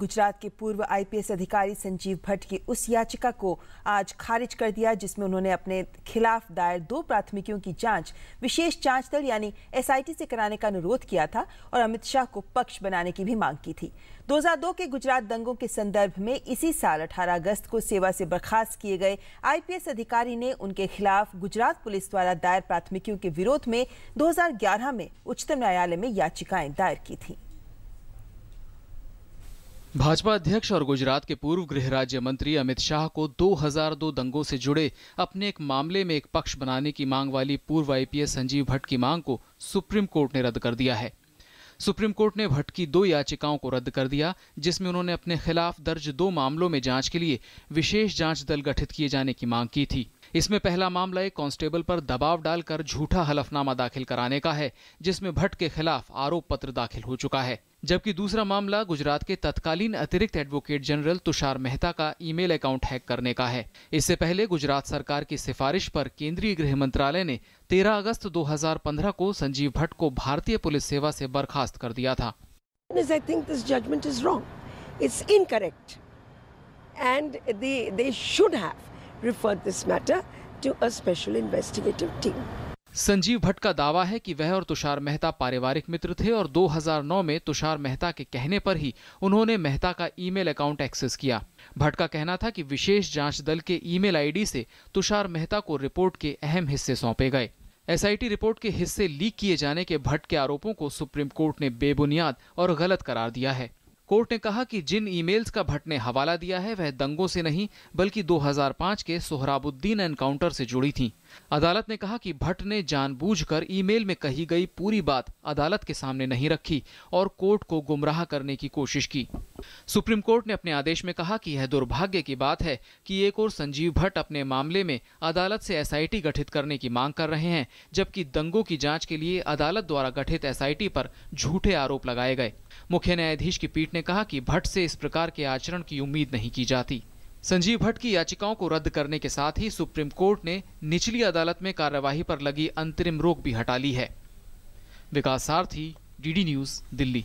गुजरात के पूर्व आईपीएस अधिकारी संजीव भट्ट की उस याचिका को आज खारिज कर दिया जिसमें उन्होंने अपने खिलाफ दायर दो प्राथमिकियों की जांच विशेष जांच दल यानी एसआईटी से कराने का अनुरोध किया था और अमित शाह को पक्ष बनाने की भी मांग की थी 2002 के गुजरात दंगों के संदर्भ में इसी साल 18 अगस्त को सेवा से बर्खास्त किए गए आईपीएस अधिकारी ने उनके खिलाफ गुजरात पुलिस द्वारा दायर प्राथमिकियों के विरोध में 2011 में उच्चतम न्यायालय में याचिकाएं दायर की थीं भाजपा अध्यक्ष और गुजरात के पूर्व गृह राज्य मंत्री अमित शाह को 2002 दंगों से जुड़े अपने एक मामले में एक पक्ष बनाने की मांग वाली पूर्व आईपीएस संजीव भट्ट की मांग को सुप्रीम कोर्ट ने रद्द कर दिया है सुप्रीम कोर्ट ने भट्ट की दो याचिकाओं को रद्द कर दिया जिसमें उन्होंने अपने खिलाफ दर्ज दो मामलों में जांच के लिए विशेष जांच दल गठित किए जाने की मांग की थी इसमें पहला मामला एक कांस्टेबल पर दबाव डालकर झूठा हलफनामा दाखिल कराने का है जिसमें भट्ट के खिलाफ आरोप पत्र दाखिल हो चुका है जबकि दूसरा मामला गुजरात के तत्कालीन अतिरिक्त एडवोकेट जनरल तुषार मेहता का ईमेल अकाउंट हैक करने का है इससे पहले गुजरात सरकार की सिफारिश पर केंद्रीय गृह मंत्रालय ने 13 अगस्त 2015 को संजीव भट्ट को भारतीय पुलिस सेवा से बर्खास्त कर दिया था to a special investigative team. Sanjeev Bhatt का दावा है कि वह और तुषार मेहता पारिवारिक मित्र थे और 2009 में तुषार मेहता के कहने पर ही उन्होंने मेहता का ईमेल अकाउंट एक्सेस किया भट्ट का कहना था कि विशेष जांच दल के ईमेल आईडी से तुषार मेहता को रिपोर्ट के अहम हिस्से सौंपे गए एसआईटी रिपोर्ट के हिस्से लीक किए जाने के भट्ट के आरोपों को सुप्रीम कोर्ट ने बेबुनियाद और गलत करार दिया है कोर्ट ने कहा कि जिन ईमेल्स का भट्ट ने हवाला दिया है वह दंगों से नहीं बल्कि 2005 के सोहराबुद्दीन एनकाउंटर से जुड़ी थी अदालत ने कहा कि भट्ट ने जानबूझकर ईमेल में कही गई पूरी बात अदालत के सामने नहीं रखी और कोर्ट को गुमराह करने की कोशिश की सुप्रीम कोर्ट ने अपने आदेश में कहा कि यह दुर्भाग्य की बात है कि एक और संजीव भट्ट अपने मामले में अदालत से एसआईटी गठित करने की मांग कर रहे हैं जबकि दंगों की जांच के लिए अदालत द्वारा गठित एसआईटी पर झूठे आरोप लगाए गए मुख्य न्यायाधीश की पीठ ने कहा कि भट्ट से इस प्रकार के आचरण की उम्मीद नहीं की जाती संजीव भट्ट की याचिकाओं को रद्द करने के साथ ही सुप्रीम कोर्ट ने निचली अदालत में कार्यवाही पर लगी अंतरिम रोक भी हटा ली है विकास सारथी डीडी न्यूज दिल्ली